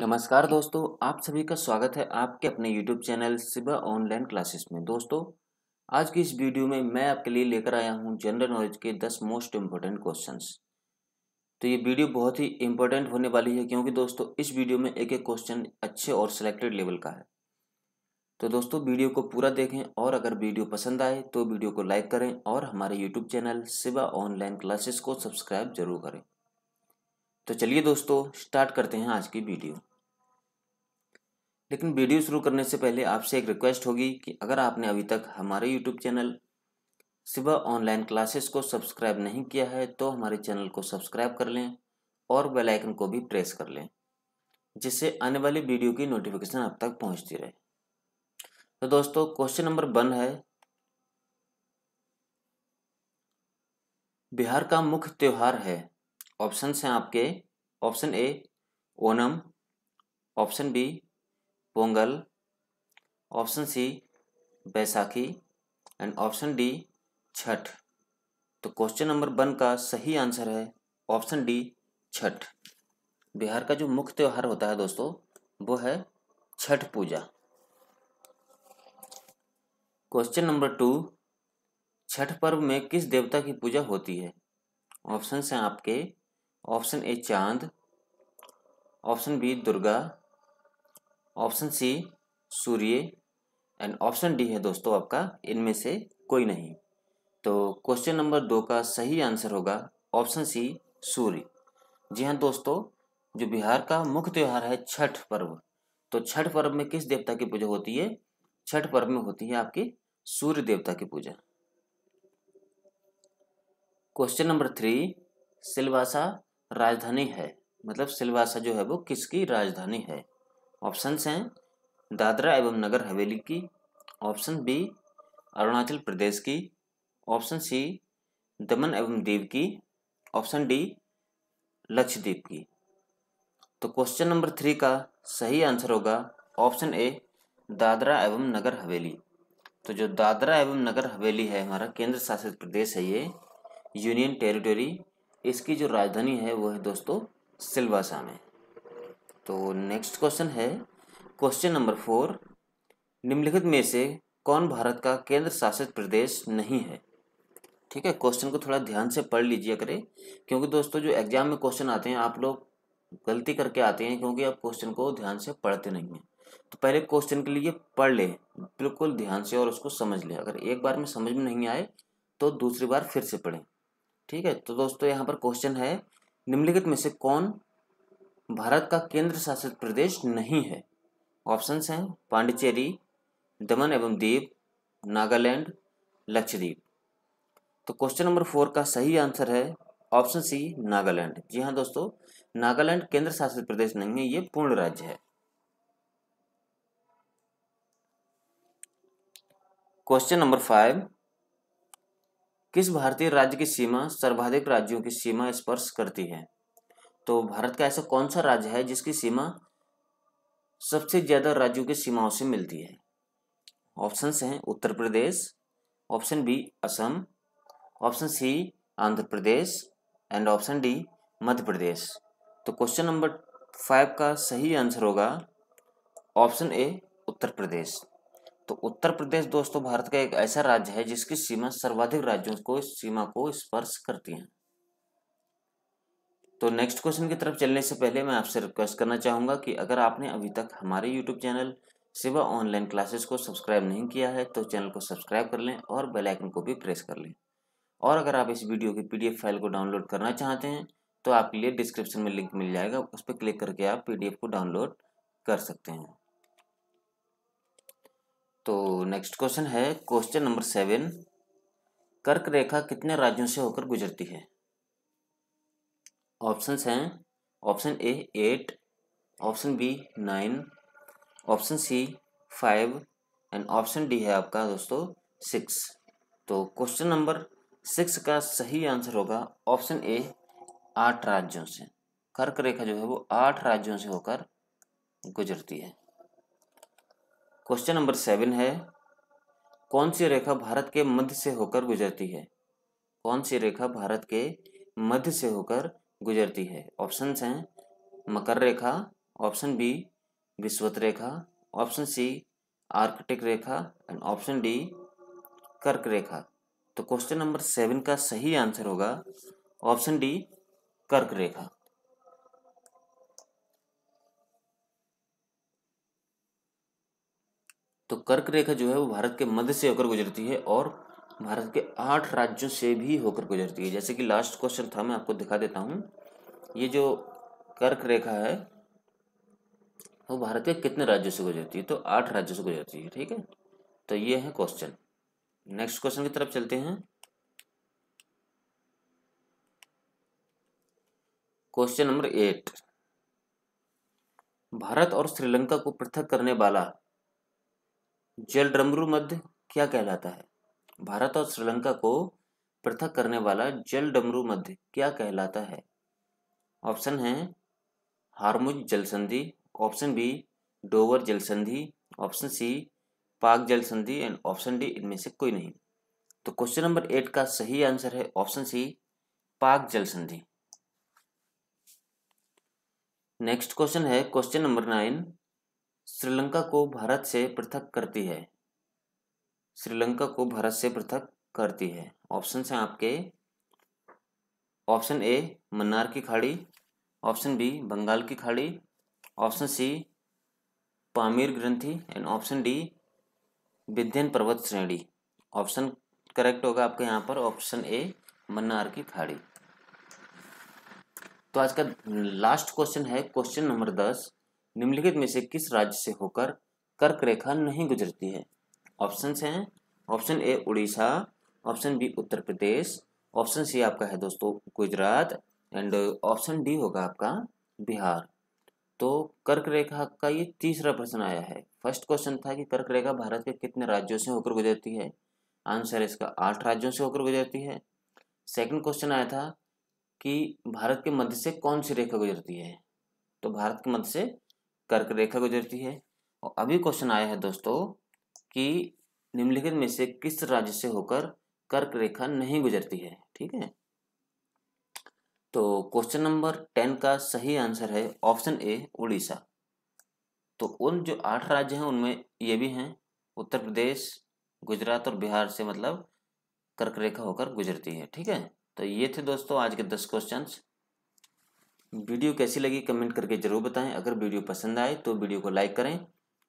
नमस्कार दोस्तों आप सभी का स्वागत है आपके अपने YouTube channel Siba online classes में दोस्तों आज की इस वीडियो में मैं आपके लिए लेकर आया हूं जनरल नॉलेज के 10 मोस्ट इम्पोर्टेंट क्वेश्चंस तो ये वीडियो बहुत ही इम्पोर्टेंट होने वाली है क्योंकि दोस्तों इस वीडियो में एक एक क्वेश्चन अच्छे और सिलेक्टेड लेवल का है तो दोस्तों वीडियो को पूरा देखें और अगर वीडियो पसंद आए तो वीडियो को लाइक करें और हमारे YouTube channel Siba online classes को सब्सक्राइब जरूर करें तो चलिए दोस्तों स्टार्ट करते हैं आज की वीडियो लेकिन वीडियो शुरू करने से पहले आपसे एक रिक्वेस्ट होगी कि अगर आपने अभी तक हमारे यूट्यूब चैनल सुबह ऑनलाइन क्लासेस को सब्सक्राइब नहीं किया है तो हमारे चैनल को सब्सक्राइब कर लें और बेल आइकन को भी प्रेस कर लें जिससे आने वाली वीडियो की नोटिफिकेशन आप तक पहुंचती रहे तो दोस्तों क्वेश्चन नंबर वन है बिहार का मुख्य त्यौहार है ऑप्शन हैं आपके option A Onam option B Pongal option C Baisakhi and option D Chhath तो क्वेश्चन नंबर वन का सही आंसर है ऑप्शन डी छठ बिहार का जो मुख्य त्यौहार होता है दोस्तों वो है Chhath Puja question number two Chhath पर्व में किस देवता की पूजा होती है ऑप्शन हैं आपके ऑप्शन ए चांद option B Durga option C Surya and option D है दोस्तों आपका इनमें से कोई नहीं तो क्वेश्चन नंबर दो का सही आंसर होगा ऑप्शन सी सूर्य जी हाँ दोस्तों जो बिहार का मुख्य त्यौहार है छठ पर्व तो छठ पर्व में किस देवता की पूजा होती है छठ पर्व में होती है आपकी सूर्य देवता की पूजा क्वेश्चन नंबर थ्री सिलवासा राजधानी है मतलब सिलवासा जो है वो किसकी राजधानी है ऑप्शन हैं दादरा एवं नगर हवेली की ऑप्शन बी अरुणाचल प्रदेश की ऑप्शन सी दमन एवं दीव की ऑप्शन डी लक्षद्वीप की तो क्वेश्चन नंबर थ्री का सही आंसर होगा ऑप्शन ए दादरा एवं नगर हवेली तो जो दादरा एवं नगर हवेली है हमारा केंद्र शासित प्रदेश है ये यूनियन टेरिटोरी इसकी जो राजधानी है वो है दोस्तों सिलवासा में तो नेक्स्ट क्वेश्चन है क्वेश्चन नंबर फोर निम्नलिखित में से कौन भारत का केंद्र शासित प्रदेश नहीं है ठीक है क्वेश्चन को थोड़ा ध्यान से पढ़ लीजिए करें क्योंकि दोस्तों जो एग्जाम में क्वेश्चन आते हैं आप लोग गलती करके आते हैं क्योंकि आप क्वेश्चन को ध्यान से पढ़ते नहीं हैं तो पहले क्वेश्चन के लिए पढ़ लें बिल्कुल ध्यान से और उसको समझ लें अगर एक बार में समझ में नहीं आए तो दूसरी बार फिर से पढ़ें ठीक है तो दोस्तों यहाँ पर क्वेश्चन है निम्नलिखित में से कौन भारत का केंद्र शासित प्रदेश नहीं है ऑप्शन हैं पांडिचेरी दमन एवं दीप नागालैंड लक्षद्वीप तो क्वेश्चन नंबर फोर का सही आंसर है ऑप्शन सी नागालैंड जी हाँ दोस्तों नागालैंड केंद्र शासित प्रदेश नहीं है ये पूर्ण राज्य है क्वेश्चन नंबर फाइव किस भारतीय राज्य की सीमा सर्वाधिक राज्यों की सीमा स्पर्श करती है तो भारत का ऐसा कौन सा राज्य है जिसकी सीमा सबसे ज़्यादा राज्यों की सीमाओं से मिलती है ऑप्शन हैं Uttar Pradesh option B Assam option C Andhra Pradesh and option D Madhya Pradesh तो क्वेश्चन नंबर फाइव का सही आंसर होगा ऑप्शन ए उत्तर प्रदेश तो उत्तर प्रदेश दोस्तों भारत का एक ऐसा राज्य है जिसकी सीमा सर्वाधिक राज्यों को इस सीमा को स्पर्श करती है तो नेक्स्ट क्वेश्चन की तरफ चलने से पहले मैं आपसे रिक्वेस्ट करना चाहूंगा कि अगर आपने अभी तक हमारे YouTube channel Seva online classes को सब्सक्राइब नहीं किया है तो चैनल को सब्सक्राइब कर लें और बेल आइकन को भी प्रेस कर लें और अगर आप इस वीडियो की पीडीएफ फाइल को डाउनलोड करना चाहते हैं तो आपके लिए डिस्क्रिप्शन में लिंक मिल जाएगा उस पर क्लिक करके आप पीडीएफ को डाउनलोड कर सकते हैं तो नेक्स्ट क्वेश्चन है क्वेश्चन नंबर सेवन कर्क रेखा कितने राज्यों से होकर गुजरती है ऑप्शन हैं option A eight option B nine option C five and option D है आपका दोस्तों सिक्स तो क्वेश्चन नंबर सिक्स का सही आंसर होगा ऑप्शन ए आठ राज्यों से कर्क रेखा जो है वो आठ राज्यों से होकर गुजरती है क्वेश्चन नंबर सेवन है कौन सी रेखा भारत के मध्य से होकर गुजरती है कौन सी रेखा भारत के मध्य से होकर गुजरती है ऑप्शंस हैं मकर रेखा ऑप्शन बी विश्वत रेखा ऑप्शन सी आर्कटिक रेखा एंड ऑप्शन डी कर्क रेखा तो क्वेश्चन नंबर सेवन का सही आंसर होगा ऑप्शन डी कर्क रेखा तो कर्क रेखा जो है वो भारत के मध्य से होकर गुजरती है और भारत के आठ राज्यों से भी होकर गुजरती है जैसे कि लास्ट क्वेश्चन था मैं आपको दिखा देता हूँ ये जो कर्क रेखा है वो भारत के कितने राज्यों से गुजरती है तो आठ राज्यों से गुजरती है ठीक है तो ये है क्वेश्चन नेक्स्ट क्वेश्चन की तरफ चलते हैं क्वेश्चन नंबर एट भारत और श्रीलंका को पृथक करने वाला जल मध्य क्या कहलाता है भारत और श्रीलंका को पृथक करने वाला जल डमरू मध्य क्या कहलाता है ऑप्शन है हारमुज जल संधि ऑप्शन बी डोवर जल संधि ऑप्शन सी पाक जल संधि एंड ऑप्शन डी इनमें से कोई नहीं तो क्वेश्चन नंबर एट का सही आंसर है ऑप्शन सी पाक जल संधि नेक्स्ट क्वेश्चन है क्वेश्चन नंबर नाइन श्रीलंका को भारत से पृथक करती है श्रीलंका को भारत से पृथक करती है ऑप्शन है आपके ऑप्शन ए मन्नार की खाड़ी ऑप्शन बी बंगाल की खाड़ी ऑप्शन सी पामीर ग्रंथि एंड ऑप्शन डी विध्यन पर्वत श्रेणी ऑप्शन करेक्ट होगा आपके यहाँ पर ऑप्शन ए मन्नार की खाड़ी तो आज का लास्ट क्वेश्चन है क्वेश्चन नंबर दस निम्नलिखित में से किस राज्य से होकर कर्क रेखा नहीं गुजरती है ऑप्शन हैं option A Orissa option B Uttar Pradesh option C आपका है दोस्तों गुजरात एंड ऑप्शन डी होगा आपका बिहार तो कर्क रेखा का ये तीसरा प्रश्न आया है फर्स्ट क्वेश्चन था कि कर्क रेखा भारत के कितने राज्यों से होकर गुजरती है आंसर इसका आठ राज्यों से होकर गुजरती है सेकंड क्वेश्चन आया था कि भारत के मध्य से कौन सी रेखा गुजरती है तो भारत के मध्य से कर्क रेखा गुजरती है और अभी क्वेश्चन आया है दोस्तों कि निम्नलिखित में से किस राज्य से होकर कर्क रेखा नहीं गुजरती है ठीक है तो क्वेश्चन नंबर टेन का सही आंसर है ऑप्शन ए उड़ीसा तो उन जो आठ राज्य हैं उनमें ये भी हैं उत्तर प्रदेश गुजरात और बिहार से मतलब कर्क रेखा होकर गुजरती है ठीक है तो ये थे दोस्तों आज के दस क्वेश्चंस वीडियो कैसी लगी कमेंट करके ज़रूर बताएं अगर वीडियो पसंद आए तो वीडियो को लाइक करें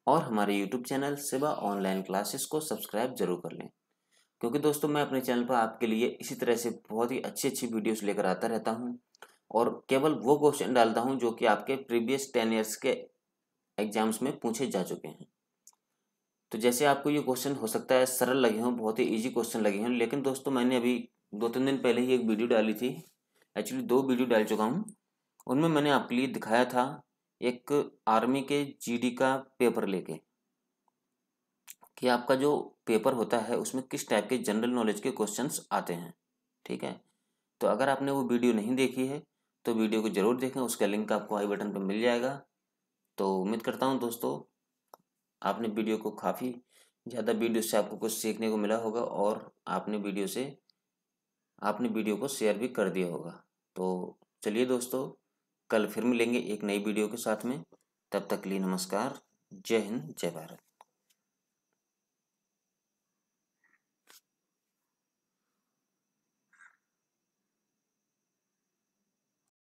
और हमारे YouTube channel Seva online classes को सब्सक्राइब जरूर कर लें क्योंकि दोस्तों मैं अपने चैनल पर आपके लिए इसी तरह से बहुत ही अच्छी अच्छी वीडियोस लेकर आता रहता हूँ और केवल वो क्वेश्चन डालता हूँ जो कि आपके प्रीवियस टेन ईयर्स के एग्जाम्स में पूछे जा चुके हैं तो जैसे आपको ये क्वेश्चन हो सकता है सरल लगे हों बहुत ही ईजी क्वेश्चन लगे हों लेकिन दोस्तों मैंने अभी दो तीन दिन पहले ही एक वीडियो डाली थी एक्चुअली दो वीडियो डाल चुका हूँ उनमें मैंने आपके लिए दिखाया था एक आर्मी के जीडी का पेपर लेके कि आपका जो पेपर होता है उसमें किस टाइप के जनरल नॉलेज के क्वेश्चंस आते हैं ठीक है तो अगर आपने वो वीडियो नहीं देखी है तो वीडियो को ज़रूर देखें उसका लिंक आपको आई बटन पर मिल जाएगा तो उम्मीद करता हूँ दोस्तों आपने वीडियो को काफ़ी ज़्यादा वीडियो से आपको कुछ सीखने को मिला होगा और आपने वीडियो से आपने वीडियो को शेयर भी कर दिया होगा तो चलिए दोस्तों कल फिर मिलेंगे एक नई वीडियो के साथ में तब तक लिए नमस्कार जय हिंद जय भारत